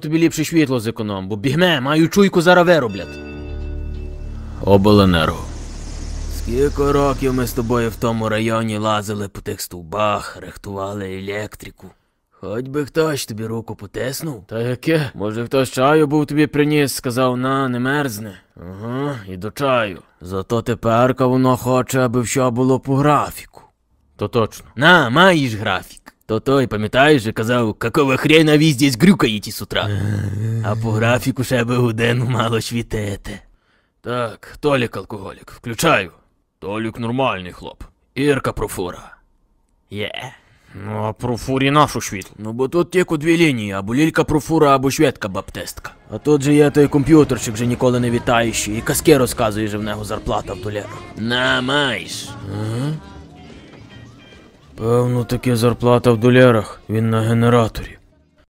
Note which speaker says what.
Speaker 1: Тобі ліпше світло зеконом, бо бігме, маю чуйку зараз вироблять.
Speaker 2: Обленерго.
Speaker 1: Скільки років ми з тобою в тому районі лазили по тих стовбах, рихтували електрику. Хоч би хтось тобі руку потиснув.
Speaker 3: Та яке?
Speaker 1: Може хтось чаю був тобі приніс, сказав на, не мерзне. Ага, і до чаю. Зато тепер воно хоче, аби все було по графіку. То точно. На, маєш графік. То той, пам'ятаєш, казав, какого хрена ви здесь грюкаєте з утра. А по графіку ще би годину мало швітете. Так, Толік алкоголік, включаю. Толік нормальний хлоп. Ірка профура. Є. Е. Yeah. Ну, а профурі нашу швітло. Ну бо тут тільки дві лінії, або лілька профура, або шведка баптестка. А тут же є той комп'ютерчик вже ніколи не вітаючий, і казки розказує, що в нього зарплата в долярах. На, маєш. Ага. Певно, таки зарплата в долярах, він на генераторі.